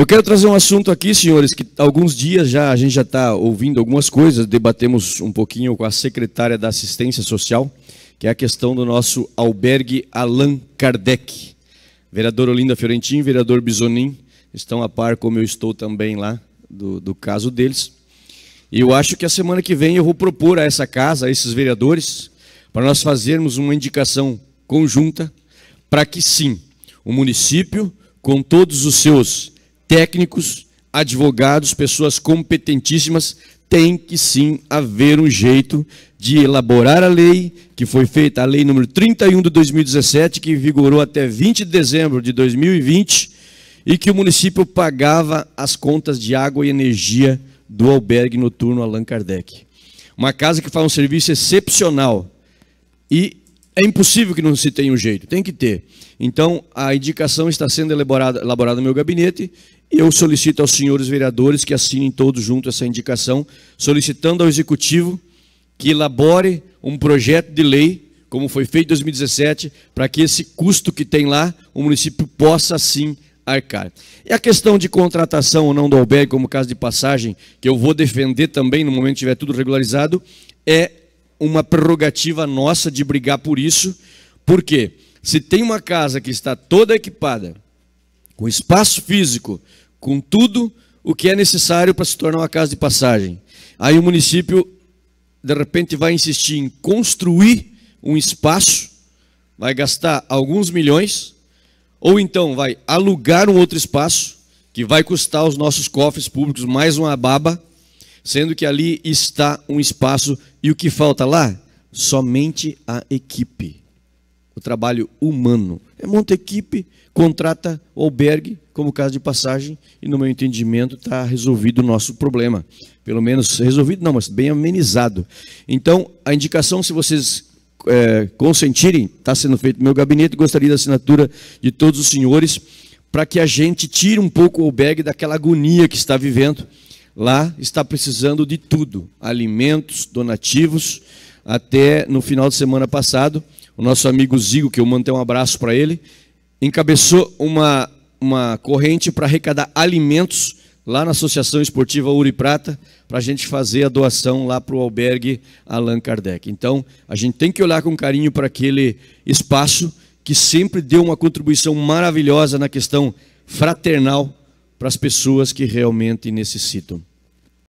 Eu quero trazer um assunto aqui, senhores, que alguns dias já a gente já está ouvindo algumas coisas, debatemos um pouquinho com a secretária da Assistência Social, que é a questão do nosso albergue Allan Kardec. Vereador Olinda Fiorentin, vereador Bisonin, estão a par como eu estou também lá do, do caso deles. E eu acho que a semana que vem eu vou propor a essa casa, a esses vereadores, para nós fazermos uma indicação conjunta para que sim, o município, com todos os seus técnicos, advogados, pessoas competentíssimas, tem que sim haver um jeito de elaborar a lei, que foi feita a lei número 31 de 2017, que vigorou até 20 de dezembro de 2020, e que o município pagava as contas de água e energia do albergue noturno Allan Kardec. Uma casa que faz um serviço excepcional e é impossível que não se tenha um jeito, tem que ter. Então, a indicação está sendo elaborada, elaborada no meu gabinete e eu solicito aos senhores vereadores que assinem todos juntos essa indicação, solicitando ao Executivo que elabore um projeto de lei, como foi feito em 2017, para que esse custo que tem lá, o município possa sim arcar. E a questão de contratação ou não do albergue, como caso de passagem, que eu vou defender também no momento que tiver tudo regularizado, é uma prerrogativa nossa de brigar por isso, porque se tem uma casa que está toda equipada, com espaço físico, com tudo o que é necessário para se tornar uma casa de passagem, aí o município de repente vai insistir em construir um espaço, vai gastar alguns milhões, ou então vai alugar um outro espaço, que vai custar aos nossos cofres públicos mais uma baba, sendo que ali está um espaço e o que falta lá? Somente a equipe. O trabalho humano. É monta equipe, contrata o albergue, como caso de passagem, e no meu entendimento está resolvido o nosso problema. Pelo menos resolvido, não, mas bem amenizado. Então, a indicação, se vocês é, consentirem, está sendo feito no meu gabinete, gostaria da assinatura de todos os senhores, para que a gente tire um pouco o albergue daquela agonia que está vivendo Lá está precisando de tudo: alimentos, donativos. Até no final de semana passado, o nosso amigo Zigo, que eu mandei um abraço para ele, encabeçou uma, uma corrente para arrecadar alimentos lá na Associação Esportiva Ouro e Prata, para a gente fazer a doação lá para o albergue Allan Kardec. Então, a gente tem que olhar com carinho para aquele espaço que sempre deu uma contribuição maravilhosa na questão fraternal para as pessoas que realmente necessitam.